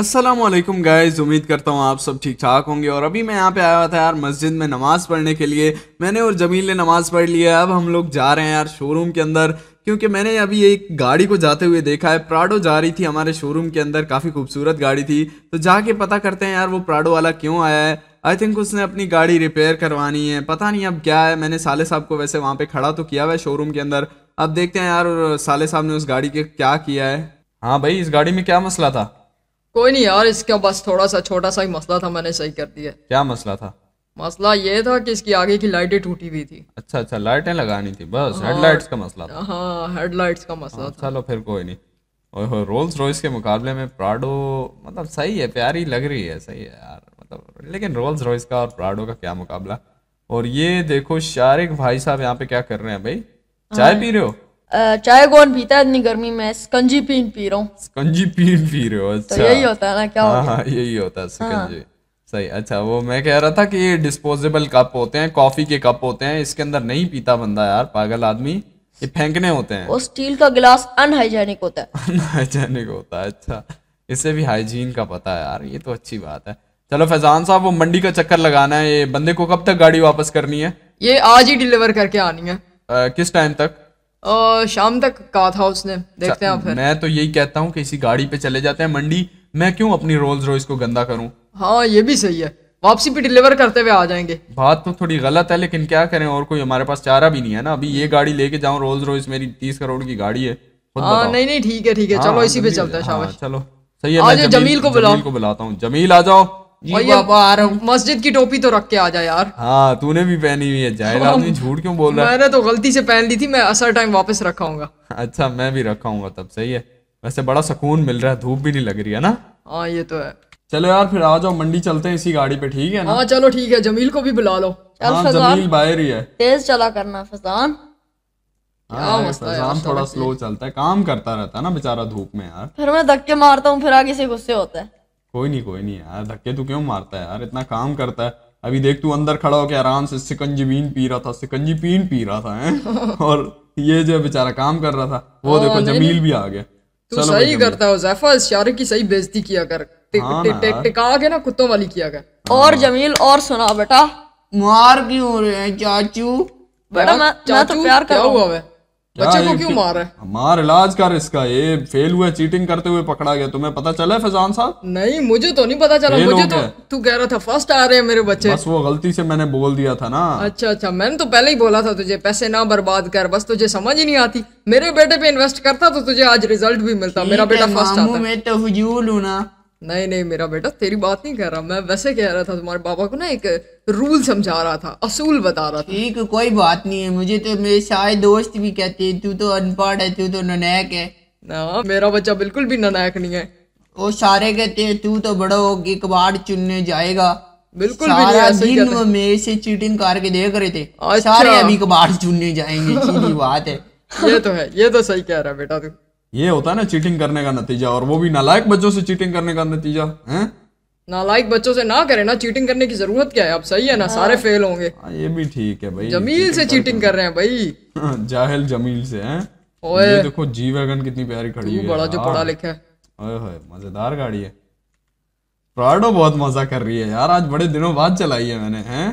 Aslam guys उम्मीद करता हूँ आप सब ठीक ठाक होंगे और अभी मैं यहाँ पे आया हुआ था यार मस्जिद में नमाज़ पढ़ने के लिए मैंने और जमील ने नमाज़ पढ़ ली है अब हम लोग जा रहे हैं यार शोरूम के अंदर क्योंकि मैंने अभी एक गाड़ी को जाते हुए देखा है प्राडो जा रही थी हमारे शोरूम के अंदर काफ़ी खूबसूरत गाड़ी थी तो जाके पता करते हैं यार वो प्राडो वाला क्यों आया है आई थिंक उसने अपनी गाड़ी रिपेयर करवानी है पता नहीं अब क्या है मैंने साले साहब को वैसे वहाँ पर खड़ा तो किया हुआ है शोरूम के अंदर अब देखते हैं यार साले साहब ने उस गाड़ी के क्या किया है हाँ भाई इस गाड़ी में क्या मसला था कोई नहीं यार इसका बस थोड़ा सा छोटा सा ही मसला था मैंने सही कर दिया क्या मसला था मसला ये था कि इसकी आगे की लाइटें टूटी हुई थी अच्छा अच्छा लाइटें लगानी थी बस हाँ, हेडलाइट्स का मसला था हाँ हेडलाइट्स का मसला हाँ, था चलो फिर कोई नहीं और रोल्स रॉयस के मुकाबले में प्राडो मतलब सही है प्यारी लग रही है सही है यार मतलब लेकिन रोल्स रॉयस का और प्राडो का क्या मुकाबला और ये देखो शारिक भाई साहब यहाँ पे क्या कर रहे हैं भाई चाय हाँ। पी रहे हो चाय कौन पीता है इतनी गर्मी में स्कंजी पीन पी रहा हूँ स्कंजी पीन पी रहे हो तो अच्छा तो यही होता है ना क्या हाँ हाँ यही होता है स्कंजी हाँ। सही अच्छा वो मैं कह रहा था कि ये डिस्पोजेबल कप होते हैं कॉफी के कप होते हैं इसके अंदर नहीं पीता बंदा यार पागल आदमी ये फेंकने होते हैं वो स्टील का गिलास अनहाइजेनिक होता है अनहाइजेनिक होता है अच्छा इसे भी हाइजीन का पता है यार ये तो अच्छी बात है चलो फैजान साहब वो मंडी का चक्कर लगाना है ये बंदे को कब तक गाड़ी वापस करनी है ये आज ही डिलीवर करके आनी है आ, किस टाइम तक शाम तक कहा था उसने देखते हैं फिर मैं तो यही कहता हूँ किसी गाड़ी पे चले जाते हैं मंडी मैं क्यों अपनी रोल्स रॉयस को गंदा करूँ हाँ ये भी सही है वापसी पे डिलीवर करते हुए आ जाएंगे बात तो थोड़ी गलत है लेकिन क्या करें और कोई हमारे पास चारा भी नहीं है ना अभी ये गाड़ी लेके जाऊँ रोल्स रॉयस मेरी तीस करोड़ की गाड़ी है हाँ नहीं नहीं ठीक है ठीक है हाँ, चलो इसी पे चलते हैं हाँ, चलो सही है जमील को बुलाता हूँ जमील आ जाओ मस्जिद की टोपी तो रख के आ जाए यार हाँ तूने भी पहनी हुई है जाहिल आदमी झूठ क्यों बोल रहा है मैंने तो गलती से पहन ली थी मैं असर टाइम वापस रखाऊंगा अच्छा मैं भी रखाऊंगा तब सही है वैसे बड़ा सुकून मिल रहा है धूप भी नहीं लग रही है ना हाँ ये तो है चलो यार फिर आ जाओ मंडी चलते हैं इसी गाड़ी पे ठीक है ना हाँ चलो ठीक है जमील को भी बुला लो हाँ, जमील बाहर ही है तेज चला करना फसान हाँ, थोड़ा स्लो चलता है काम करता रहता है ना बेचारा धूप में यार फिर मैं धक्के मारता हूँ फिर आगे से गुस्से होता है कोई नहीं कोई नहीं यार धक्के तू तो क्यों मारता है यार इतना काम करता है अभी देख तू अंदर खड़ा होकर आराम से सिकंजी बीन पी रहा था सिकंजी पीन पी रहा था है? और ये जो बेचारा काम कर रहा था वो हाँ, देखो जमील भी आ गया तू सही करता हो जैफा इस शारे की सही बेइज्जती किया कर हाँ टिका के ना कुत्तों वाली किया कर हाँ। और जमील और सुना बेटा मार क्यों रहे हैं चाचू बेटा मैं मैं तो प्यार कर रहा हूं बच्चे को क्यों मार रहा है मार इलाज कर इसका ये फेल हुआ चीटिंग करते हुए पकड़ा गया तुम्हें पता चला फैजान साहब नहीं मुझे तो नहीं पता चला मुझे तो तू कह रहा था फर्स्ट आ रहे हैं मेरे बच्चे बस वो गलती से मैंने बोल दिया था ना अच्छा अच्छा मैंने तो पहले ही बोला था तुझे पैसे ना बर्बाद कर बस तुझे समझ ही नहीं आती मेरे बेटे पे इन्वेस्ट करता तो तुझे आज रिजल्ट भी मिलता मेरा बेटा फर्स्ट आता मैं तो फजूल हूं ना नहीं नहीं मेरा बेटा तेरी बात नहीं कर रहा मैं वैसे कह रहा था तुम्हारे पापा को ना एक रूल समझा रहा था असूल बता रहा था ठीक कोई बात नहीं है मुझे तो मेरे सारे दोस्त भी कहते हैं तू तो अनपढ़ है तू तो ननैक है ना मेरा बच्चा बिल्कुल भी ननायक नहीं है वो सारे कहते हैं तू तो बड़ा होगी कबाड़ चुनने जाएगा बिल्कुल भी नहीं दिन मेरे से चीटिंग करके देख रहे थे अच्छा। सारे अभी कबाड़ चुनने जाएंगे बात है ये तो है ये तो सही कह रहा है बेटा तू ये होता है ना चीटिंग करने का नतीजा और वो भी नालायक बच्चों से चीटिंग करने का नतीजा है नालायक बच्चों से ना करें ना चीटिंग करने की जरूरत क्या है आप सही है ना सारे फेल हाँ। होंगे आ, हाँ, ये भी ठीक है भाई जमील से चीटिंग कर रहे हैं भाई हाँ, जाहिल जमील से हैं ओए ये देखो जी वैगन कितनी प्यारी खड़ी है बड़ा जो पढ़ा लिखा है ओए होए मजेदार गाड़ी है प्राडो बहुत मजा कर रही है यार आज बड़े दिनों बाद चलाई है मैंने हैं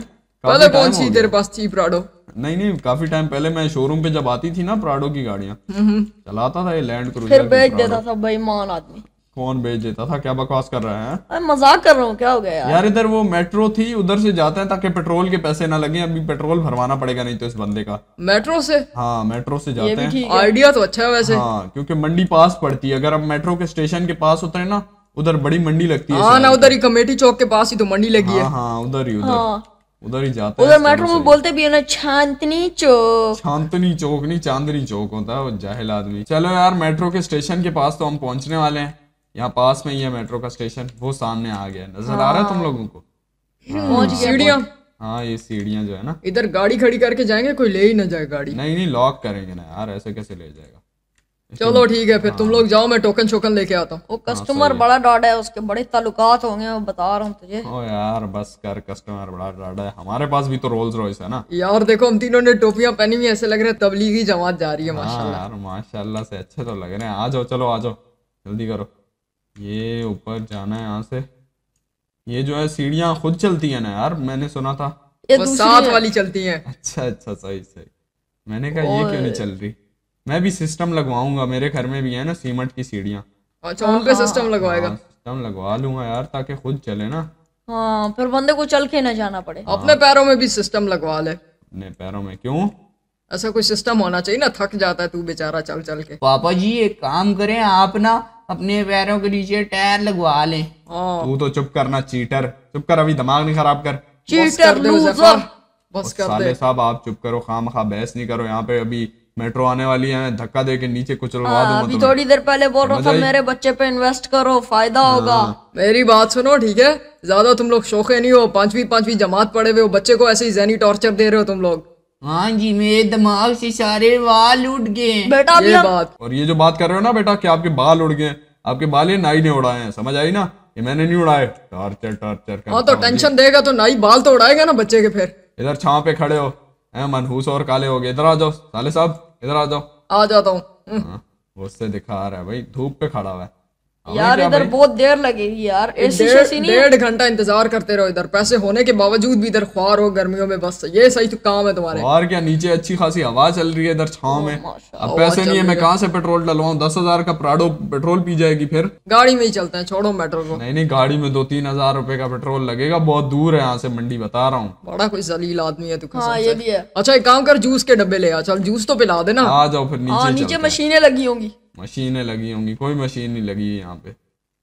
पहले कौन सी तेरे पास थी प्राडो नहीं नहीं काफी टाइम पहले मैं शोरूम पे जब आती थी ना प्राडो की गाड़ियाँ हम्म। चलाता था ये लैंड क्रूजर फिर बेच देता था बेईमान आदमी कौन बेच देता था क्या बकवास कर रहे हैं मजाक कर रहा हूँ क्या हो गया यार, यार इधर वो मेट्रो थी उधर से जाते हैं ताकि पेट्रोल के पैसे ना लगे अभी पेट्रोल भरवाना पड़ेगा नहीं तो इस बंदे का मेट्रो से हाँ मेट्रो से जाते हैं आइडिया तो अच्छा है वैसे हाँ क्योंकि मंडी पास पड़ती है अगर हम मेट्रो के स्टेशन के पास होते है ना उधर बड़ी मंडी लगती है हाँ, ना उधर ही कमेटी चौक के पास ही तो मंडी लगी हाँ, है हाँ उधर ही उधर हाँ। उधर ही जाता उधर मेट्रो में बोलते भी है ना चांदनी चौक छांतनी चौक नहीं चांदनी चौक होता है वो जाहिल आदमी चलो यार मेट्रो के स्टेशन के पास तो हम पहुंचने वाले हैं यहाँ पास में ही है मेट्रो का स्टेशन वो सामने आ गया नजर हाँ। आ रहा है तुम हाँ। लोगों को सीढ़िया हाँ, सीढ़ियाँ हाँ ये सीढ़िया जो है ना इधर गाड़ी खड़ी करके जाएंगे कोई ले ही ना जाए गाड़ी नहीं नहीं लॉक करेंगे ना यार ऐसे कैसे ले जाएगा चलो हम्म। ठीक है फिर तुम लोग हाँ। जाओ मैं टोकन शोकन लेके आता हूँ कस्टमर हाँ, बड़ा डाडा है उसके बड़े ताल्लुकात होंगे मैं बता रहा हूँ तुझे ओ यार बस कर कस्टमर बड़ा डाडा है हमारे पास भी तो रोल्स रॉयस है ना यार देखो हम तीनों ने टोपियाँ पहनी हुई ऐसे लग रहे हैं तबलीगी जमात जा रही है हाँ माशाल्लाह यार माशाल्लाह से अच्छे तो लग रहे हैं आ जाओ चलो आ जाओ जल्दी करो ये ऊपर जाना है यहाँ से ये जो है सीढ़ियाँ खुद चलती है ना यार मैंने सुना था साथ वाली चलती है अच्छा अच्छा सही सही मैंने कहा ये क्यों नहीं चल रही मैं भी सिस्टम लगवाऊंगा मेरे घर में भी है ना सीमेंट की सीढ़ियाँ अच्छा उन पे सिस्टम हाँ, हाँ। लगवाएगा सिस्टम हाँ, लगवा लूंगा यार ताकि खुद चले ना हाँ फिर बंदे को चल के ना जाना पड़े हाँ। अपने पैरों में भी सिस्टम लगवा ले अपने पैरों में क्यों ऐसा कोई सिस्टम होना चाहिए ना थक जाता है तू बेचारा चल चल के पापा जी एक काम करें आप ना अपने पैरों के नीचे टायर लगवा ले तू तो चुप करना चीटर चुप कर अभी दिमाग नहीं खराब कर चीटर लूजर बस कर दे साहब आप चुप करो खाम खा बहस नहीं करो यहाँ पे अभी मेट्रो आने वाली है धक्का दे के नीचे कुचलवा हाँ, दूंगा अभी थोड़ी देर पहले बोल रहा था मेरे बच्चे पे इन्वेस्ट करो फायदा हाँ। होगा मेरी बात सुनो ठीक है ज्यादा तुम लोग शोखे नहीं हो पांचवी पांचवी जमात पड़े हुए हो बच्चे को ऐसे ही जहनी टॉर्चर दे रहे हो तुम लोग हाँ जी मेरे दिमाग से सारे बाल उड़ गए बेटा ये बात और ये जो बात कर रहे हो ना बेटा कि आपके बाल उड़ गए आपके बाल ये नाई ने उड़ाए हैं समझ आई ना ये मैंने नहीं उड़ाए टॉर्चर टॉर्चर हाँ तो टेंशन देगा तो नाई बाल तो उड़ाएगा ना बच्चे के फिर इधर छाव पे खड़े हो है मनहूस और काले हो गए इधर आ जाओ साले साहब इधर आ जाओ आ जाता हूँ गुस्से हाँ, दिखा रहा है भाई धूप पे खड़ा हुआ है हाँ यार इधर बहुत देर लगेगी यार नहीं डेढ़ घंटा इंतजार करते रहो इधर पैसे होने के बावजूद भी इधर ख्वार हो गर्मियों में बस ये सही तो काम है तुम्हारे और क्या नीचे अच्छी खासी हवा चल रही है इधर छाव में अब पैसे नहीं है मैं कहाँ से पेट्रोल डलवाऊँ दस हजार का प्राडो पेट्रोल पी जाएगी फिर गाड़ी में ही चलते हैं छोड़ो मेट्रो को नहीं नहीं गाड़ी में दो तीन हजार रुपए का पेट्रोल लगेगा बहुत दूर है यहाँ से मंडी बता रहा हूँ बड़ा कोई जलील आदमी है तू हाँ, ये भी है अच्छा एक काम कर जूस के डब्बे ले आ चल जूस तो पिला देना आ जाओ फिर नीचे हाँ, मशीने लगी होंगी मशीनें लगी होंगी कोई मशीन नहीं लगी यहाँ पे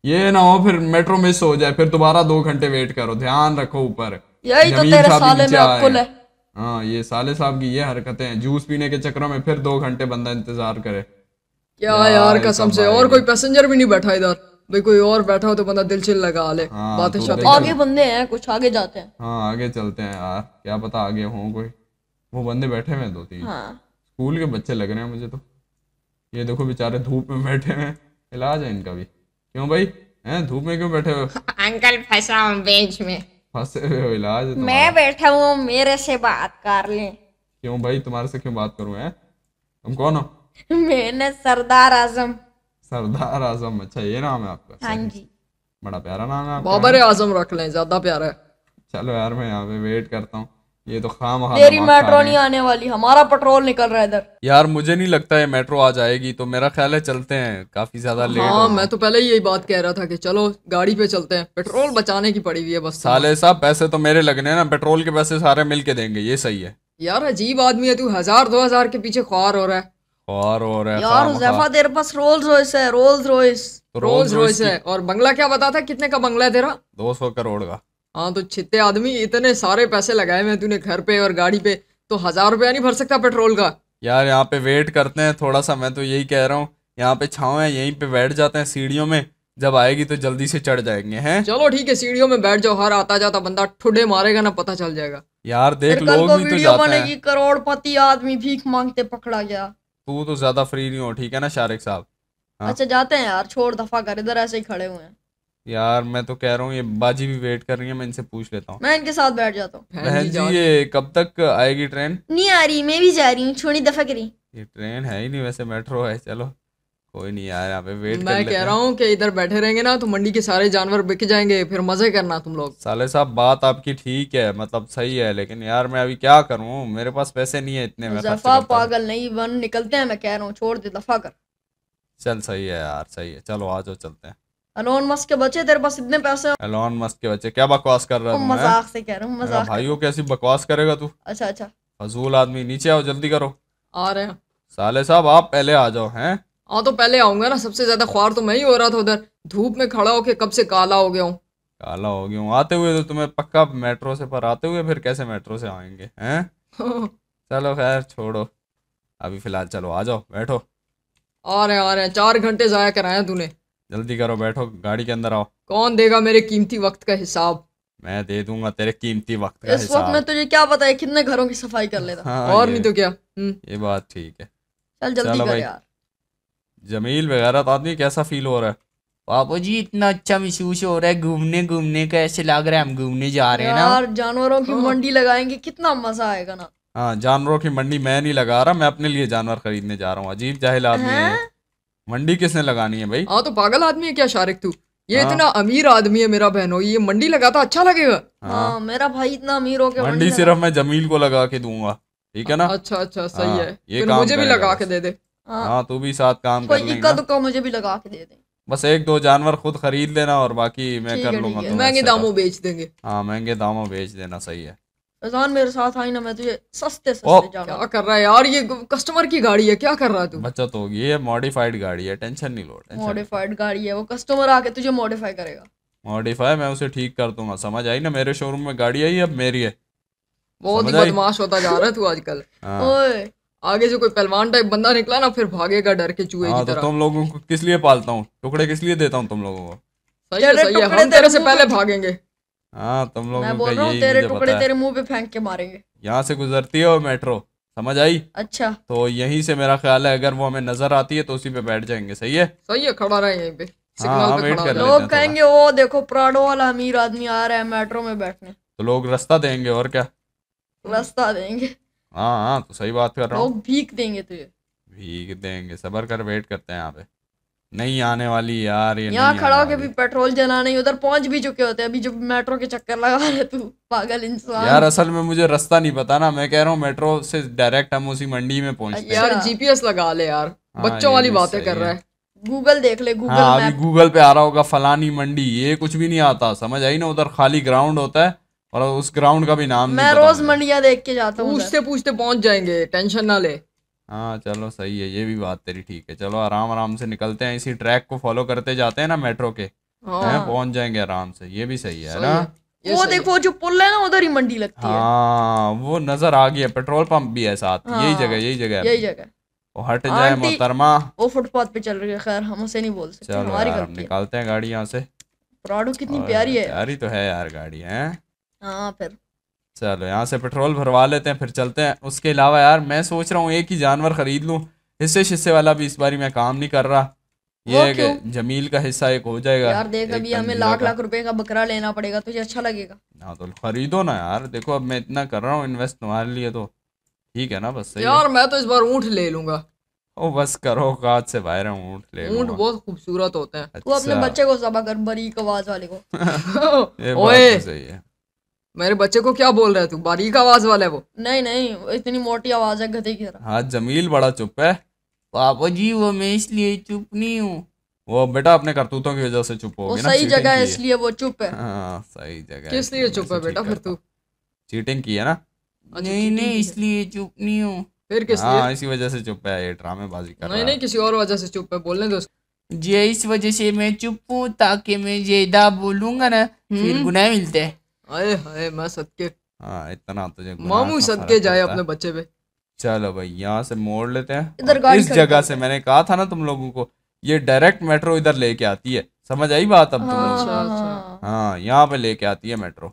ये ना हो फिर मेट्रो मिस हो जाए फिर दोबारा दो घंटे वेट करो ध्यान रखो ऊपर यही तो तेरे साले में अक्ल है हाँ ये साले साहब की ये हरकतें हैं जूस पीने के चक्रों में फिर दो घंटे बंदा इंतजार करे क्या यार, कसम तो से और कोई पैसेंजर भी नहीं बैठा इधर भाई कोई और बैठा हो तो बंदा दिल चिल लगा ले हाँ, तो बातें तो आगे बंदे हैं कुछ आगे जाते हैं हाँ आगे चलते हैं यार क्या पता आगे हों कोई वो बंदे बैठे हुए दो तीन हाँ। स्कूल के बच्चे लग रहे हैं मुझे तो ये देखो बेचारे धूप में बैठे हैं इलाज है इनका भी क्यों भाई हैं धूप में क्यों बैठे हो अंकल फंसा हूँ बेंच में फंसे हुए हो इलाज मैं बैठा हूँ मेरे से बात कर ले क्यों भाई तुम्हारे से क्यों बात करूँ है तुम कौन हो मैंने सरदार आजम सरदार आजम अच्छा ये नाम है आपका हाँ जी बड़ा प्यारा नाम है बाबर आजम रख लें ज्यादा प्यारा है चलो यार मैं यहाँ पे वेट करता हूँ ये तो खाम तेरी मेट्रो नहीं आने वाली हमारा पेट्रोल निकल रहा है इधर यार मुझे नहीं लगता है मेट्रो आ जाएगी तो मेरा ख्याल है चलते हैं काफी ज्यादा लेट हाँ मैं तो पहले यही बात कह रहा था कि चलो गाड़ी पे चलते हैं पेट्रोल बचाने की पड़ी हुई है बस साले साहब पैसे तो मेरे लगने ना पेट्रोल के पैसे सारे मिल के देंगे ये सही है यार अजीब आदमी है तू हजार दो हजार के पीछे ख्वार हो रहा है ख्वार हो रहा है यार जैफा तेरे पास रोल्स रॉयस है रोल्स रॉयस रोल्स रॉयस है और बंगला क्या बता था कितने का बंगला है तेरा दो सौ करोड़ का हाँ तो छिते आदमी इतने सारे पैसे लगाए हुए तूने घर पे और गाड़ी पे तो हजार रुपया नहीं भर सकता पेट्रोल का यार यहाँ पे वेट करते हैं थोड़ा सा मैं तो यही कह रहा हूँ यहाँ पे छाव है यहीं पे बैठ जाते हैं सीढ़ियों में जब आएगी तो जल्दी से चढ़ जाएंगे हैं चलो ठीक है सीढ़ियों में बैठ जाओ हर आता जाता बंदा ठुडे मारेगा ना पता चल जाएगा यार देख लोग भी तो जाते हैं करोड़पति आदमी भीख मांगते पकड़ा गया तू तो ज्यादा फ्री नहीं हो ठीक है ना शारिक साहब हाँ। अच्छा जाते हैं यार छोड़ दफा कर इधर ऐसे ही खड़े हुए हैं यार मैं तो कह रहा हूँ ये बाजी भी वेट कर रही है मैं इनसे पूछ लेता हूँ मैं इनके साथ बैठ जाता हूँ बहन जी ये कब तक आएगी ट्रेन नहीं आ रही मैं भी जा रही हूँ छोड़ी दफा करी ये ट्रेन है ही नहीं वैसे मेट्रो है चलो कोई नहीं यार यहाँ पे वेट मैं कह रहा हूँ इधर बैठे रहेंगे ना तो मंडी के सारे जानवर बिक जाएंगे फिर मजे करना तुम लोग साले साहब बात आपकी ठीक है मतलब सही है लेकिन यार मैं अभी क्या करूँ मेरे पास पैसे नहीं है इतने में पागल नहीं बन निकलते हैं मैं कह रहा हूँ छोड़ दे दफा कर चल सही है यार सही है चलो आ जाओ चलते हैं अलोन मस्क के बच्चे तेरे पास इतने पैसे अलोन मस्क के बच्चे क्या बकवास कर रहा है मजाक से कह रहा हूँ मजाक भाई को कैसी बकवास करेगा तू अच्छा अच्छा फजूल आदमी नीचे आओ जल्दी करो आ रहे हैं साले साहब आप पहले आ जाओ हैं हाँ तो पहले आऊंगा ना सबसे ज्यादा ख्वार तो मैं ही हो रहा था उधर धूप में खड़ा होके कब से काला हो गया हूँ काला हो गया हूँ आते हुए तो तुम्हें पक्का मेट्रो से पर आते हुए फिर कैसे मेट्रो से आएंगे हैं चलो खैर छोड़ो अभी फिलहाल चलो आ जाओ बैठो आ रहे आ रहे चार घंटे जाया कराया तूने जल्दी करो बैठो गाड़ी के अंदर आओ कौन देगा मेरे कीमती वक्त का हिसाब मैं दे दूंगा तेरे कीमती वक्त का इस वक्त में तुझे क्या पता है कितने घरों की सफाई कर लेता हाँ, और नहीं तो क्या हम्म। ये बात ठीक है चल जल्दी कर यार जमील वगैरह तो आदमी कैसा फील हो रहा है बापू जी इतना अच्छा महसूस हो रहा है घूमने घूमने का ऐसे लग रहा है हम घूमने जा रहे हैं ना यार जानवरों की हाँ। मंडी लगाएंगे कितना मजा आएगा ना हाँ जानवरों की मंडी मैं नहीं लगा रहा मैं अपने लिए जानवर खरीदने जा रहा हूँ अजीब जाहिल आदमी है मंडी किसने लगानी है भाई हाँ तो पागल आदमी है क्या शारिक तू ये हाँ। इतना अमीर आदमी है मेरा बहनों ये मंडी लगाता अच्छा लगेगा हाँ, हाँ मेरा भाई इतना अमीर हो गया मंडी सिर्फ मैं जमील को लगा के दूंगा ठीक है ना अच्छा अच्छा सही हाँ, है ये मुझे भी लगा के दे दे हाँ।, हाँ तू भी साथ काम कर इक्का दुक्का मुझे भी लगा के दे दे बस एक दो जानवर खुद खरीद लेना और बाकी मैं कर लूंगा महंगे दामों बेच देंगे हाँ महंगे दामों बेच देना सही है फैजान मेरे साथ आई ना मैं तुझे सस्ते सस्ते जाना क्या कर रहा है यार ये कस्टमर की गाड़ी है क्या कर रहा है तू बचत तो होगी ये मॉडिफाइड गाड़ी है टेंशन नहीं लो मॉडिफाइड गाड़ी है वो कस्टमर आके तुझे मॉडिफाई करेगा मॉडिफाई मैं उसे ठीक कर दूंगा समझ आई ना मेरे शोरूम में गाड़ी आई अब मेरी है बहुत ही बदमाश होता जा रहा है तू आजकल हाँ। ओए आगे से कोई पहलवान टाइप बंदा निकला ना फिर भागेगा डर के चूहे हाँ, की तो तरह तुम लोगों को किस लिए पालता हूँ टुकड़े किस लिए देता हूँ तुम लोगों को सही है सही है हम तेरे से पहले भागेंगे हाँ तुम लोग मैं बोल रहा तेरे टुकड़े तेरे मुंह पे फेंक के मारेंगे यहाँ से गुजरती है मेट्रो समझ आई अच्छा तो यहीं से मेरा ख्याल है अगर वो हमें नजर आती है तो उसी पे बैठ जाएंगे सही है सही है खड़ा रहे यहीं पे हाँ, वेट कर लोग कहेंगे वो देखो प्राणो वाला अमीर आदमी आ रहा है मेट्रो में बैठने तो लोग रास्ता देंगे और क्या रास्ता देंगे हाँ हाँ तो सही बात कर रहा हूँ भीख देंगे तुझे भीग देंगे सबर कर वेट करते हैं यहाँ पे नहीं आने वाली यार ये यहाँ खड़ा होकर भी पेट्रोल जला नहीं उधर पहुंच भी चुके होते अभी जो मेट्रो के चक्कर लगा रहे तू पागल इंसान यार असल में मुझे रास्ता नहीं पता ना मैं कह रहा हूँ मेट्रो से डायरेक्ट हम उसी मंडी में पहुंचते यार जीपीएस लगा ले यार हाँ, बच्चों वाली बातें कर रहा है गूगल देख ले गूगल हाँ, अभी गूगल पे आ रहा होगा फलानी मंडी ये कुछ भी नहीं आता समझ आई ना उधर खाली ग्राउंड होता है और उस ग्राउंड का भी नाम मैं रोज मंडिया देख के जाता हूँ पूछते पूछते पहुंच जाएंगे टेंशन ना ले हाँ चलो सही है ये भी बात तेरी ठीक है चलो आराम आराम से निकलते हैं इसी ट्रैक को फॉलो करते जाते हैं ना मेट्रो के हाँ। पहुंच जाएंगे आराम से ये भी सही है ना वो देखो जो पुल है ना उधर ही मंडी लगती है हाँ वो नजर आ गई है पेट्रोल पंप भी है साथ हाँ, यही जगह यही जगह यही जगह वो हट जाए मोहतरमा वो फुटपाथ पे चल रही है खैर हम उसे नहीं बोल सकते चलो हमारी यार, निकालते हैं गाड़ी यहाँ से प्राडो कितनी प्यारी है प्यारी तो है यार गाड़ी है हाँ फिर चलो यहाँ से पेट्रोल भरवा लेते हैं फिर चलते हैं उसके अलावा यार मैं सोच रहा हूँ एक ही जानवर ख़रीद लूँ हिस्से शिस्से वाला भी इस बारी मैं काम नहीं कर रहा ये जमील का हिस्सा एक हो जाएगा यार देख अभी हमें लाख लाख रुपए का बकरा लेना पड़ेगा तुझे तो अच्छा लगेगा हाँ तो खरीदो ना यार देखो अब मैं इतना कर रहा हूँ इन्वेस्ट तुम्हारे लिए तो ठीक है ना बस यार मैं तो इस बार ऊँट ले लूंगा ओ बस करो काज से बाहर ऊँट ले ऊँट बहुत खूबसूरत होते हैं अच्छा। तू अपने बच्चे को सबा कर बरी आवाज वाले को ओए तो सही है मेरे बच्चे को क्या बोल रहे तू बारीक आवाज वाला है वो नहीं नहीं इतनी मोटी आवाज है गधे की तरह हाँ जमील बड़ा चुप है पापा जी वो मैं इसलिए चुप नहीं हूँ वो बेटा अपने करतूतों की वजह से चुप हो गया सही जगह है इसलिए वो चुप है हाँ, सही जगह किस लिए चुप है बेटा फिर तू चीटिंग की है ना अच्छा, नहीं नहीं इसलिए चुप नहीं हूँ फिर किस हाँ इसी वजह से चुप है ये ड्रामे बाजी कर नहीं नहीं किसी और वजह से चुप है बोलने दो जी इस वजह से मैं चुप हूँ ताकि मैं ज्यादा बोलूंगा ना फिर हम्म। गुनाह मिलते हैं हाय मैं सदके हाँ इतना तुझे तो मामू सदके जाए अपने बच्चे पे चलो भाई यहाँ से मोड़ लेते हैं इधर इस जगह से मैंने कहा था ना तुम लोगों को ये डायरेक्ट मेट्रो इधर लेके आती है समझ आई बात अब हाँ, हाँ, हाँ, हाँ यहाँ पे लेके आती है मेट्रो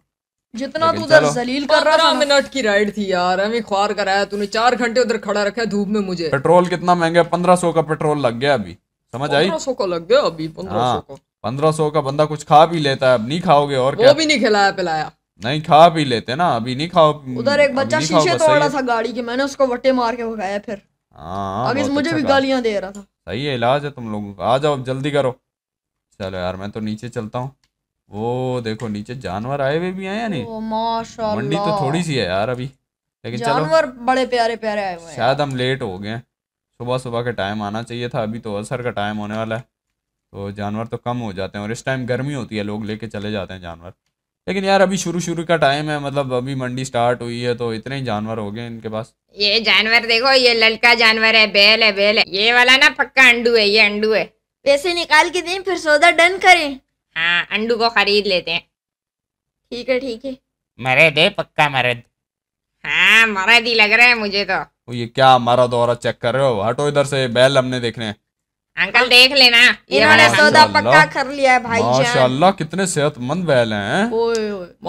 जितना तू उधर जलील कर रहा था मिनट की राइड थी यार हमें ख्वार कराया तूने चार घंटे उधर खड़ा रखा है धूप में मुझे पेट्रोल कितना महंगा है पंद्रह सौ का पेट्रोल लग गया अभी समझ आई पंद्रह सौ का लग गया अभी पंद्रह सौ का पंद्रह सौ का बंदा कुछ खा भी लेता है अब नहीं खाओगे और वो क्या भी नहीं खिलाया पिलाया नहीं खा भी लेते ना अभी नहीं खाओ उधर एक बच्चा शीशे तोड़ा था गाड़ी के मैंने उसको वटे मार के भगाया फिर हाँ, आगे मुझे अच्छा भी गालियां दे रहा था सही है इलाज है तुम लोगों का आ जाओ जल्दी करो चलो यार मैं तो नीचे चलता हूँ वो देखो नीचे जानवर आए हुए भी आए या नहीं मंडी तो थोड़ी सी है यार अभी लेकिन जानवर बड़े प्यारे प्यारे आए हुए हैं शायद हम लेट हो गए सुबह सुबह के टाइम आना चाहिए था अभी तो असर का टाइम होने वाला है तो जानवर तो कम हो जाते हैं और इस टाइम गर्मी होती है लोग लेके चले जाते हैं जानवर लेकिन यार अभी शुरू शुरू का टाइम है मतलब अभी मंडी स्टार्ट हुई है तो इतने ही जानवर हो गए इनके पास ये जानवर देखो ये ललका जानवर है बैल है बैल है ये वाला ना पक्का अंडू है ये अंडू है पैसे निकाल के दें फिर सौदा डन करें हाँ अंडू को खरीद लेते हैं ठीक है ठीक है मरद है पक्का मरद हाँ मरद ही लग रहा है मुझे तो ये क्या मरद और चेक कर रहे हो हटो इधर से बैल हमने देखने हैं अंकल देख लेना इन्होंने सौदा पक्का कर लिया है भाई माशाल्लाह कितने सेहतमंद बैल हैं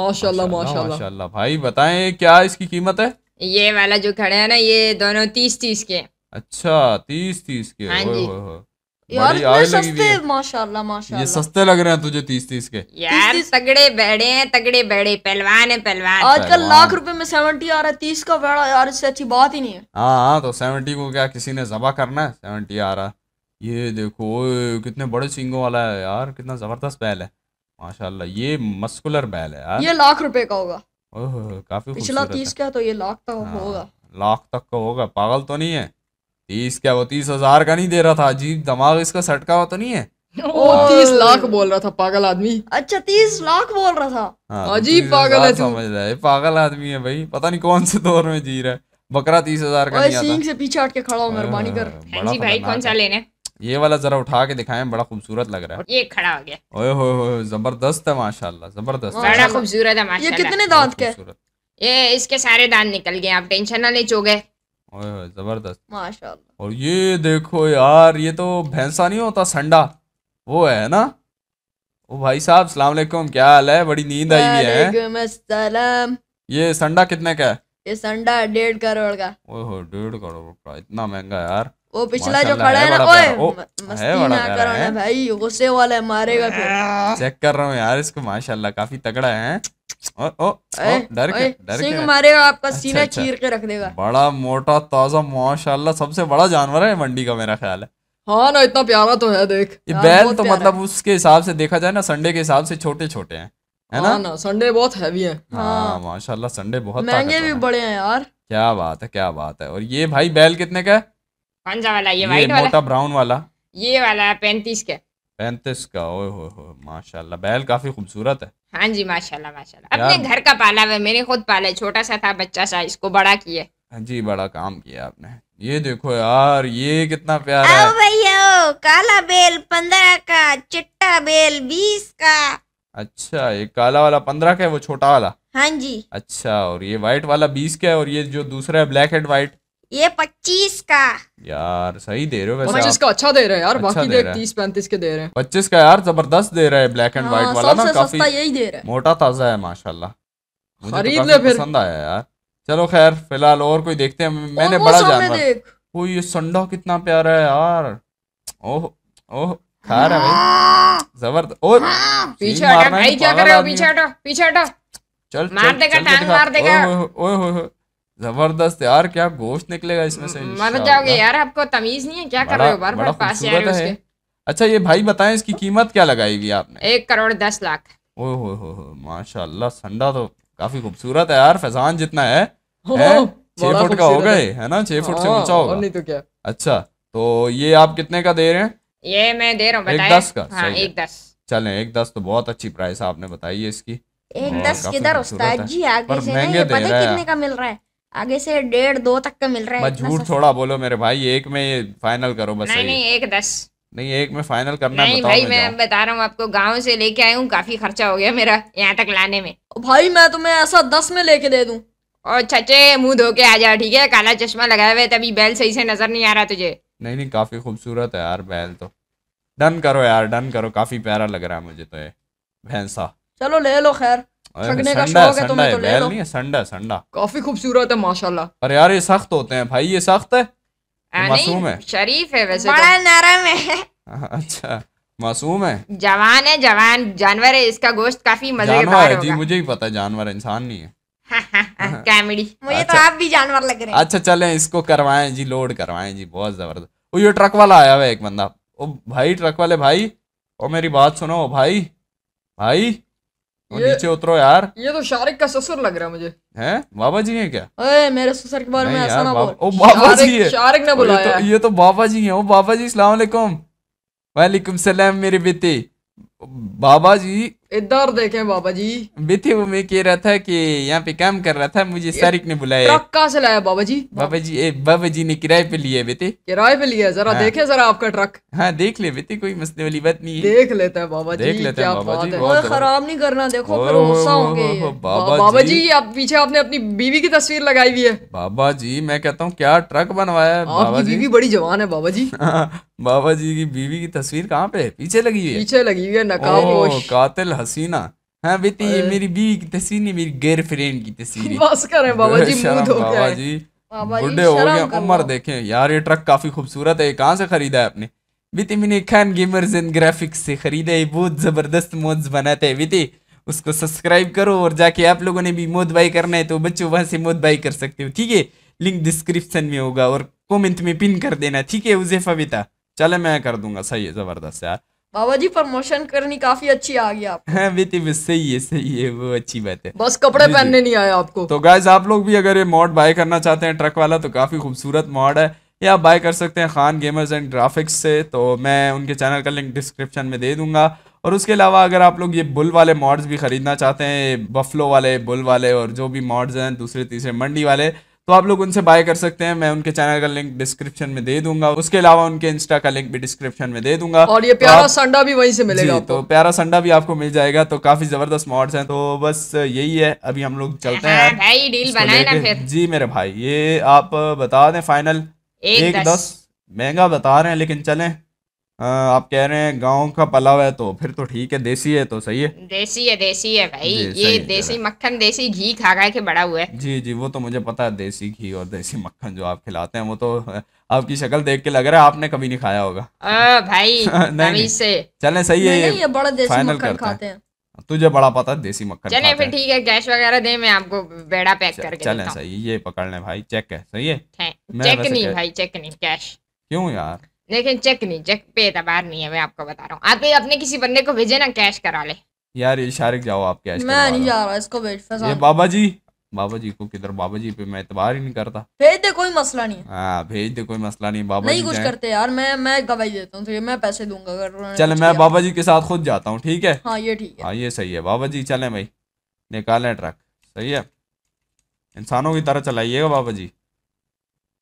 माशाल्लाह माशाल्लाह माशाल्लाह भाई बताएं क्या इसकी कीमत है ये वाला जो खड़े है ना ये दोनों तीस तीस के अच्छा तीस तीस के हाँ सस्ते माशाल्लाह माशाल्लाह ये सस्ते लग रहे हैं तुझे तीस तीस के यार तगड़े बैड़े हैं तगड़े बैड़े पहलवान है पहलवान आजकल लाख रुपए में सेवेंटी आ रहा है तीस का बैड़ा यार इससे अच्छी बात ही नहीं है हाँ, हाँ तो सेवेंटी को क्या किसी ने जबा करना है सेवेंटी आ रहा है ये देखो ओए कितने बड़े सिंगों वाला है यार कितना ज़बरदस्त बैल है माशाल्लाह ये मस्कुलर बैल है यार ये लाख रुपए का होगा ओह काफ़ी पिछला तीस का तो ये लाख तक हाँ, होगा लाख तक का होगा पागल तो नहीं है तीस क्या वो तीस हजार का नहीं दे रहा था अजीब दिमाग इसका सटका हुआ तो नहीं है ओ हाँ। तीस लाख बोल रहा था पागल आदमी अच्छा तीस लाख बोल रहा था हाँ, तो अजीब पागल है समझ रहा है पागल आदमी है भाई पता नहीं कौन से दौर में जी रहा है बकरा तीस हजार का नहीं आता। से पीछे हट के खड़ा हो मेहरबानी कर जी भाई कौन सा लेना है ये वाला जरा उठा के दिखाए बड़ा खूबसूरत लग रहा है ये खड़ा हो गया ओए हो, जबरदस्त है माशाल्लाह जबरदस्त बड़ा खूबसूरत है माशाल्लाह ये कितने दांत के ये इसके सारे दांत निकल गए आप टेंशन ना ले चोगे ओए जबरदस्त माशाल्लाह और ये देखो यार ये तो भैंसा नहीं होता संडा वो है ना ओ भाई साहब सलाम वालेकुम क्या हाल है बड़ी नींद आई हुई है ये संडा कितने का है ये संडा डेढ़ करोड़ का ओहो डेढ़ करोड़ का इतना महंगा यार वो पिछला जो खड़ा है ना ओए मस्ती ना करो ना भाई गुस्से वाले मारेगा फिर चेक कर रहा हूँ यार इसको माशाल्लाह काफी तगड़ा है ओ ओ डर के डर के मारेगा आपका अच्छा, सीना अच्छा। चीर के रख देगा बड़ा मोटा ताजा माशाल्लाह सबसे बड़ा जानवर है मंडी का मेरा ख्याल है हाँ ना इतना प्यारा तो है देख ये बैल तो मतलब उसके हिसाब से देखा जाए ना संडे के हिसाब से छोटे छोटे हैं है ना, हाँ ना संडे बहुत हैवी है हाँ, हाँ माशाल्लाह संडे बहुत महंगे भी बड़े हैं यार क्या बात है क्या बात है और ये भाई बैल कितने का है कौन सा वाला ये वाइट वाला मोटा ब्राउन वाला ये वाला पैंतीस का पैंतीस का ओ हो हो माशाल्लाह बैल काफी खूबसूरत है हाँ जी माशाल्लाह माशाल्लाह अपने घर का पाला हुआ मैंने खुद पाला है छोटा सा था बच्चा सा इसको बड़ा किया हाँ जी बड़ा काम किया आपने ये देखो यार ये कितना प्यारा आओ भैया काला बेल पंद्रह का चिट्टा बेल बीस का अच्छा ये काला वाला पंद्रह का है वो छोटा वाला हाँ जी अच्छा और ये व्हाइट वाला बीस का है और ये जो दूसरा है ब्लैक एंड व्हाइट ये पच्चीस का यार सही दे रहे हो पच्चीस का अच्छा दे रहे हैं यार अच्छा बाकी देख तो तीस पैंतीस के दे रहे हैं पच्चीस का यार जबरदस्त दे रहे हैं ब्लैक एंड व्हाइट वाला ना काफी यही दे रहे मोटा ताजा है माशाल्लाह मुझे तो खरीद ले फिर पसंद आया यार चलो खैर फिलहाल और कोई देखते हैं मैंने बड़ा जानवर वो ये संडा कितना प्यारा है यार ओह ओह खा रहा भाई जबरदस्त हाँ। और पीछे हटा भाई क्या कर रहे हो पीछे हटा पीछे हटा चल मार देगा टांग मार देगा ओए होए होए जबरदस्त यार क्या गोश्त निकलेगा इसमें से मर जाओगे यार आपको तमीज नहीं है क्या कर रहे हो बार बार पास है अच्छा ये भाई बताएं इसकी कीमत क्या लगाएगी आपने एक करोड़ दस लाख ओहो हो हो हो माशाल्लाह संडा तो काफी खूबसूरत है यार फैजान जितना है, है छह फुट का हो गए है ना छह फुट से ऊंचा हाँ, होगा नहीं तो क्या अच्छा तो ये आप कितने का दे रहे हैं ये मैं दे रहा हूँ दस का हाँ, एक दस चले एक दस तो बहुत अच्छी प्राइस आपने बताई है इसकी एक दस किधर उस्ताद जी आगे से नहीं पता कितने का मिल रहा है आगे से डेढ़ दो तक का मिल रहा है झूठ थोड़ा बोलो मेरे भाई एक में ये फाइनल करो बस नहीं नहीं एक दस नहीं एक में फाइनल करना नहीं भाई मैं बता रहा हूँ आपको गांव से लेके आया हूँ काफी खर्चा हो गया मेरा यहाँ तक लाने में भाई मैं तुम्हें ऐसा दस में लेके दे दूँ और चचे मुंह धो के आ जाओ ठीक है काला चश्मा लगाए हुए तभी बैल सही से नजर नहीं आ रहा तुझे नहीं नहीं काफी खूबसूरत है यार बैल तो डन करो यार डन करो काफी प्यारा लग रहा है मुझे तो ये भैंसा चलो ले लो खैर तो काफी खूबसूरत है हैं तो। अच्छा जवान है जवान जानवर है इसका गोश्त काफी मजेदार जी मुझे ही पता जानवर इंसान नहीं है मुझे तो अच्छा। आप भी जानवर लग रहे हैं अच्छा चले इसको करवाए जी लोड करवाए जी बहुत जबरदस्त ये ट्रक वाला आया हुआ एक बंदा ओ भाई ट्रक वाले भाई ओ मेरी बात सुनो भाई भाई नीचे उतरो यार ये तो शारिक का ससुर लग रहा है मुझे हैं बाबा जी है क्या अरे मेरे ससुर के बारे में ऐसा ना बोल ओ बाबा जी है शारिक ने बुलाया तो, ये तो बाबा जी है ओ बाबा जी अस्सलाम वालेकुम वालेकुम सलाम मेरे बेटे बाबा जी इधर देखें बाबा जी बीते वो मैं कह रहा था कि यहाँ पे काम कर रहा था मुझे सारिक ने बुलाया ट्रक कहाँ से लाया बाबा जी बाबा जी ए, बाबा जी ने किराए पे लिया बेटे किराए पे लिया जरा हाँ। देखे जरा आपका ट्रक हाँ देख ले बेटे कोई मसले वाली बात नहीं है देख लेता है बाबा जी देख लेता है खराब नहीं करना देखो बाबा जी आप पीछे आपने अपनी बीवी की तस्वीर लगाई हुई है बाबा जी मैं कहता हूँ क्या ट्रक बनवाया है बाबा जी बीवी बड़ी जवान है बाबा जी बाबा जी की बीवी की तस्वीर कहाँ पे पीछे लगी हुई है पीछे लगी हुई है नकाब कातिल हसीना हाँ बेटी ये मेरी बी की तस्वीर नहीं मेरी गर्लफ्रेंड की तस्वीर बस करें बाबा जी गया बाबा जी बुढ़े हो गए उम्र देखें यार ये ट्रक काफी खूबसूरत है कहाँ से खरीदा है आपने बीती मैंने खान गेमर्स एंड ग्राफिक्स से खरीदा है बहुत जबरदस्त मोड्स बनाते हैं बीती उसको सब्सक्राइब करो और जाके आप लोगों ने भी मोद बाई करना है तो बच्चों वहां से मोद बाई कर सकते हो ठीक है लिंक डिस्क्रिप्शन में होगा और कमेंट में पिन कर देना ठीक है उजेफा बेटा चले मैं कर दूंगा सही है ज़बरदस्त यार बाबा जी प्रमोशन करनी काफी अच्छी आ गई आप हाँ, सही है सही है वो अच्छी बात है बस कपड़े पहनने नहीं आया आपको तो गाइज आप लोग भी अगर ये मॉड बाय करना चाहते हैं ट्रक वाला तो काफी खूबसूरत मॉड है ये आप बाय कर सकते हैं खान गेमर्स एंड ग्राफिक्स से तो मैं उनके चैनल का लिंक डिस्क्रिप्शन में दे दूंगा और उसके अलावा अगर आप लोग ये बुल वाले मॉड्स भी ख़रीदना चाहते हैं बफलो वाले बुल वाले और जो भी मॉड्स हैं दूसरे तीसरे मंडी वाले तो आप लोग उनसे बाय कर सकते हैं मैं उनके चैनल का लिंक डिस्क्रिप्शन में दे दूंगा उसके अलावा उनके इंस्टा का लिंक भी डिस्क्रिप्शन में दे दूंगा और ये तो प्यारा तो संडा भी वहीं से मिलेगा तो प्यारा संडा भी आपको मिल जाएगा तो काफी जबरदस्त मॉड्स हैं तो बस यही है अभी हम लोग चलते हाँ, हैं जी मेरे भाई ये आप बता दें फाइनल एक दस महंगा बता रहे हैं लेकिन चले आप कह रहे हैं गांव का पलाव है तो फिर तो ठीक है देसी है तो सही है देसी है देसी है भाई ये देसी मक्खन देसी घी खा गए के बड़ा हुआ है जी जी वो तो मुझे पता है देसी घी और देसी मक्खन जो आप खिलाते हैं वो तो आपकी शक्ल देख के लग रहा है आपने कभी नहीं खाया होगा भाई नहीं, नहीं से चले सही है ये बड़ा देसी हैं तुझे बड़ा पता है देसी मक्खन चले फिर ठीक है कैश वगैरह दे मैं आपको बेड़ा पैक करके चले सही ये पकड़ लें भाई चेक है सही है चेक नहीं भाई चेक नहीं कैश क्यों यार लेकिन चेक नहीं चेक पे एतबार नहीं है मैं आपको बता रहा हूँ आप अपने किसी बंदे को भेजे ना कैश करा ले यार इशारे जाओ आप कैश मैं नहीं जा रहा इसको भेज ये बाबा जी बाबा जी को किधर बाबा जी पे मैं एतबार ही नहीं करता भेज दे कोई मसला नहीं हाँ भेज दे कोई मसला नहीं बाबा नहीं कुछ करते यार मैं मैं गवाही देता हूँ तो मैं पैसे दूंगा अगर चले मैं बाबा जी के साथ खुद जाता हूँ ठीक है हाँ ये ठीक है हाँ ये सही है बाबा जी चले भाई निकालें ट्रक सही है इंसानों की तरह चलाइएगा बाबा जी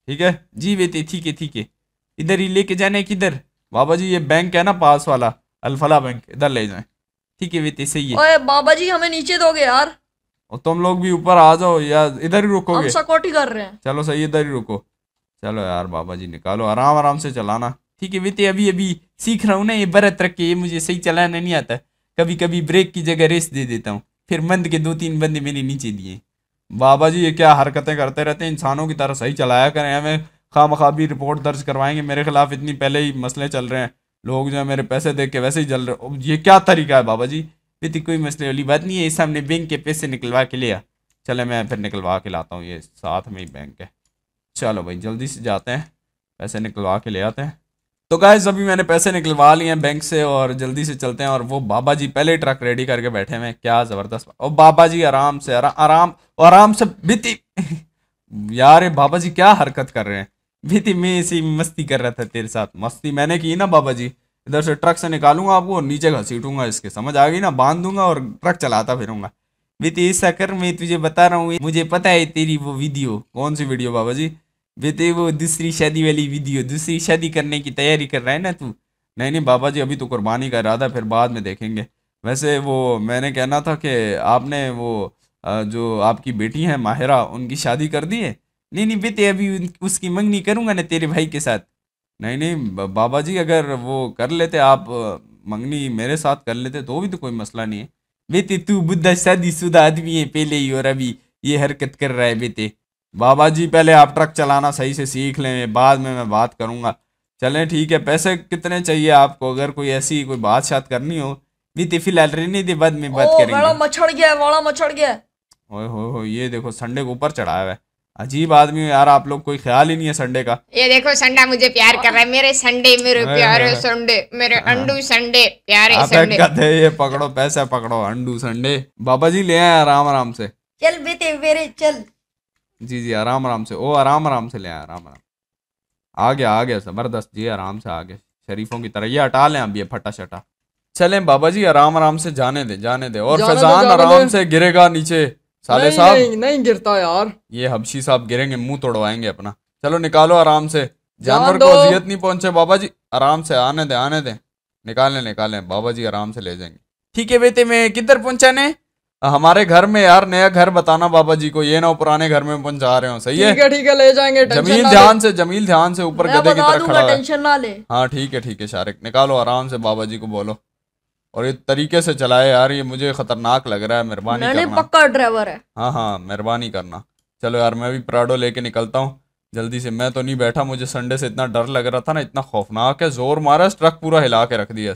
ठीक है जी वे थी के थी के इधर ही लेके जाने किधर बाबा जी ये बैंक है ना पास वाला अल्फला बैंक इधर ले जाए ठीक है वित्ती सही है बाबा जी हमें नीचे दोगे यार और तुम लोग भी ऊपर आ जाओ यार इधर ही रुकोगे सकोटी कर रहे हैं चलो सही इधर ही रुको चलो यार बाबा जी निकालो आराम आराम से चलाना ठीक है वित्ती अभी अभी सीख रहा हूँ ना ये बरत रख के ये मुझे सही चलाना नहीं आता कभी कभी ब्रेक की जगह रेस दे देता हूँ फिर मंद के दो तीन बंदे मैंने नीचे दिए बाबा जी ये क्या हरकतें करते रहते हैं इंसानों की तरह सही चलाया करें हमें खाम खा भी रिपोर्ट दर्ज करवाएंगे मेरे खिलाफ इतनी पहले ही मसले चल रहे हैं लोग जो है मेरे पैसे देख के वैसे ही जल रहे ये क्या तरीका है बाबा जी इतनी तो कोई मसले वाली बात नहीं है इस हमने बैंक के पैसे निकलवा के लिया चले मैं फिर निकलवा के लाता हूँ ये साथ में ही बैंक है चलो भाई जल्दी से जाते हैं पैसे निकलवा के ले आते हैं तो गाय अभी मैंने पैसे निकलवा लिए हैं बैंक से और जल्दी से चलते हैं और वो बाबा जी पहले ट्रक रेडी करके बैठे हैं क्या ज़बरदस्त और बाबा जी आराम से आराम आराम से बीती यार ये बाबा जी क्या हरकत कर रहे हैं थी मैं इसी मस्ती कर रहा था तेरे साथ मस्ती मैंने की ना बाबा जी इधर से ट्रक से निकालूंगा आपको और नीचे घसीटूंगा इसके समझ आ गई ना बांध दूंगा और ट्रक चलाता फिरूंगा बीती ऐसा कर मैं तुझे बता रहा हूँ मुझे पता है तेरी वो वीडियो कौन सी वीडियो बाबा जी बीते वो दूसरी शादी वाली वीडियो दूसरी शादी करने की तैयारी कर रहा है ना तू नहीं नहीं बाबा जी अभी तो कुर्बानी का इरादा फिर बाद में देखेंगे वैसे वो मैंने कहना था कि आपने वो जो आपकी बेटी है माहिरा उनकी शादी कर दी है नहीं नहीं बेटे अभी उसकी मंगनी करूँगा ना तेरे भाई के साथ नहीं नहीं बाबा जी अगर वो कर लेते आप मंगनी मेरे साथ कर लेते तो भी तो कोई मसला नहीं है बेटे तू बुद्धा शुदा आदमी है पहले ही और अभी ये हरकत कर रहा है बेटे बाबा जी पहले आप ट्रक चलाना सही से सीख लें बाद में मैं बात करूँगा चलें ठीक है पैसे कितने चाहिए आपको अगर कोई ऐसी कोई बात शात करनी हो बीते फिलहाल रहने दे बाद में बात करेंगे मछड़ गया वाला मछड़ गया ओ हो ये देखो संडे को ऊपर चढ़ाया हुआ है अजीब आदमी हो यार आप लोग कोई ख्याल ही नहीं है संडे का ये देखो संडा मुझे प्यार कर रहा है मेरे संडे मेरे प्यारे संडे मेरे हाँ। अंडू संडे प्यारे संडे ये पकड़ो पैसे पकड़ो अंडू संडे बाबा जी ले आए आराम आराम से चल बेटे मेरे चल जी जी आराम आराम से ओ आराम आराम से ले आए आराम आराम आ गया आ गया जबरदस्त जी आराम से आ गया शरीफों की तरह ये हटा लें अभी फटा शटा चले बाबा जी आराम आराम से जाने दे जाने दे और फैजान आराम से गिरेगा नीचे साले साहब नहीं, नहीं गिरता यार ये हबशी साहब गिरेंगे मुंह तोड़वाएंगे अपना चलो निकालो आराम से जानवर को अजियत नहीं पहुंचे बाबा जी आराम से आने दे आने दे निकालें निकालें बाबा जी आराम से ले जाएंगे ठीक है बेटे मैं किधर पहुंचाने हमारे घर में यार नया घर बताना बाबा जी को ये ना पुराने घर में पहुंचा रहे हो सही है ठीक है ले जाएंगे जमील ध्यान से जमील ध्यान से ऊपर गदे की तरफ खड़ा है हाँ ठीक है ठीक है शारिक निकालो आराम से बाबा जी को बोलो और ये तरीके से चलाए यार ये मुझे खतरनाक लग रहा है मेहरबानी करना पक्का ड्राइवर है हाँ हाँ मेहरबानी करना चलो यार मैं भी प्राडो लेके निकलता हूँ जल्दी से मैं तो नहीं बैठा मुझे संडे से इतना डर लग रहा था ना इतना खौफनाक है जोर मारा ट्रक पूरा हिला के रख दिया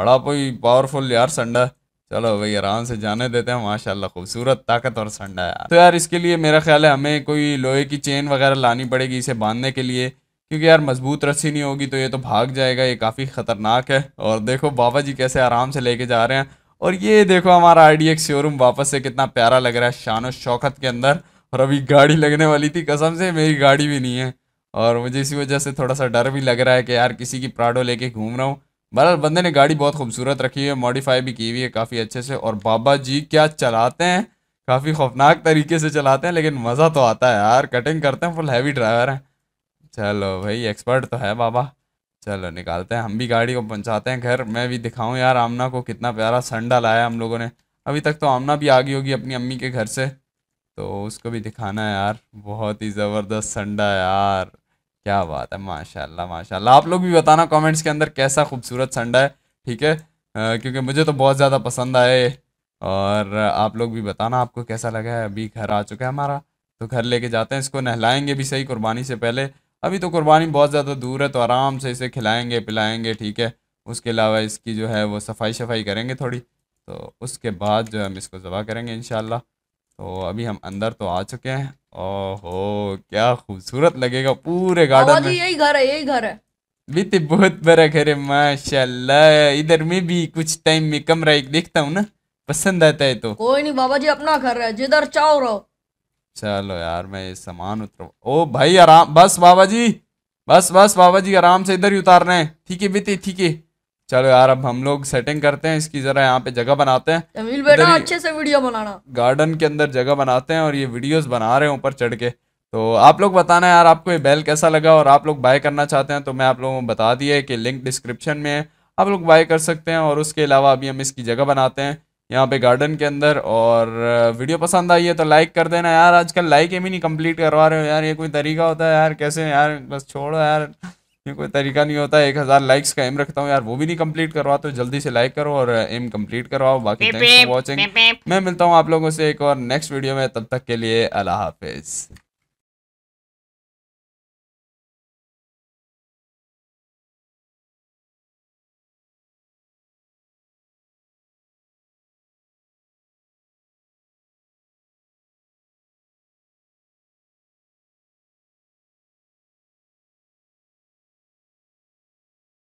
बड़ा कोई पावरफुल यार संडा चलो भाई आराम से जाने देते हैं माशाल्लाह खूबसूरत ताकतवर संडा है तो यार इसके लिए मेरा ख्याल है हमें कोई लोहे की चेन वगैरह लानी पड़ेगी इसे बांधने के लिए क्योंकि यार मजबूत रस्सी नहीं होगी तो ये तो भाग जाएगा ये काफ़ी ख़तरनाक है और देखो बाबा जी कैसे आराम से लेके जा रहे हैं और ये देखो हमारा आर डी शोरूम वापस से कितना प्यारा लग रहा है शान शौकत के अंदर और अभी गाड़ी लगने वाली थी कसम से मेरी गाड़ी भी नहीं है और मुझे इसी वजह से थोड़ा सा डर भी लग रहा है कि यार किसी की प्राडो लेके घूम रहा हूँ बहरहाल बंदे ने गाड़ी बहुत खूबसूरत रखी है मॉडिफाई भी की हुई है काफ़ी अच्छे से और बाबा जी क्या चलाते हैं काफ़ी खौफनाक तरीके से चलाते हैं लेकिन मज़ा तो आता है यार कटिंग करते हैं फुल हैवी ड्राइवर हैं चलो भाई एक्सपर्ट तो है बाबा चलो निकालते हैं हम भी गाड़ी को पहुंचाते हैं घर मैं भी दिखाऊं यार आमना को कितना प्यारा संडा लाया हम लोगों ने अभी तक तो आमना भी आ गई होगी अपनी अम्मी के घर से तो उसको भी दिखाना है यार बहुत ही ज़बरदस्त संडा यार क्या बात है माशाल्लाह माशाल्लाह आप लोग भी बताना कमेंट्स के अंदर कैसा खूबसूरत संडा है ठीक है क्योंकि मुझे तो बहुत ज़्यादा पसंद आए और आप लोग भी बताना आपको कैसा लगा है अभी घर आ चुका है हमारा तो घर लेके जाते हैं इसको नहलाएंगे भी सही कुर्बानी से पहले अभी तो कुर्बानी बहुत ज़्यादा दूर है तो आराम से इसे खिलाएंगे पिलाएंगे ठीक है उसके अलावा इसकी जो है वो सफाई शफाई करेंगे थोड़ी तो उसके बाद जो हम इसको ज़बा करेंगे इन तो अभी हम अंदर तो आ चुके हैं ओहो क्या खूबसूरत लगेगा पूरे गार्डन में यही घर है यही घर है बीते बहुत बड़ा घर है माशाल्लाह इधर में भी कुछ टाइम में कमरा एक देखता हूँ ना पसंद आता है तो कोई नहीं बाबा जी अपना घर है जिधर चाहो रहो चलो यार मैं ये सामान उतर ओ भाई आराम बस बाबा जी बस बस बाबा जी आराम से इधर ही उतार रहे हैं ठीक है बीते ठीक है चलो यार अब हम लोग सेटिंग करते हैं इसकी जरा यहाँ पे जगह बनाते हैं बेटा अच्छे से वीडियो बनाना गार्डन के अंदर जगह बनाते हैं और ये वीडियोस बना रहे हैं ऊपर चढ़ के तो आप लोग बताना यार आपको ये बैल कैसा लगा और आप लोग बाय करना चाहते हैं तो मैं आप लोगों को बता दिया कि लिंक डिस्क्रिप्शन में है आप लोग बाय कर सकते हैं और उसके अलावा अभी हम इसकी जगह बनाते हैं यहाँ पे गार्डन के अंदर और वीडियो पसंद आई है तो लाइक कर देना यार आजकल लाइक एम ही नहीं कंप्लीट करवा रहे हो यार ये कोई तरीका होता है यार कैसे यार बस छोड़ो यार ये कोई तरीका नहीं होता एक हज़ार लाइक्स का एम रखता हूँ यार वो भी नहीं कंप्लीट करवा तो जल्दी से लाइक करो और एम कंप्लीट करवाओ बाकी थैंक्स फॉर वॉचिंग मैं मिलता हूँ आप लोगों से एक और नेक्स्ट वीडियो में तब तक के लिए अल्लाह हाफिज़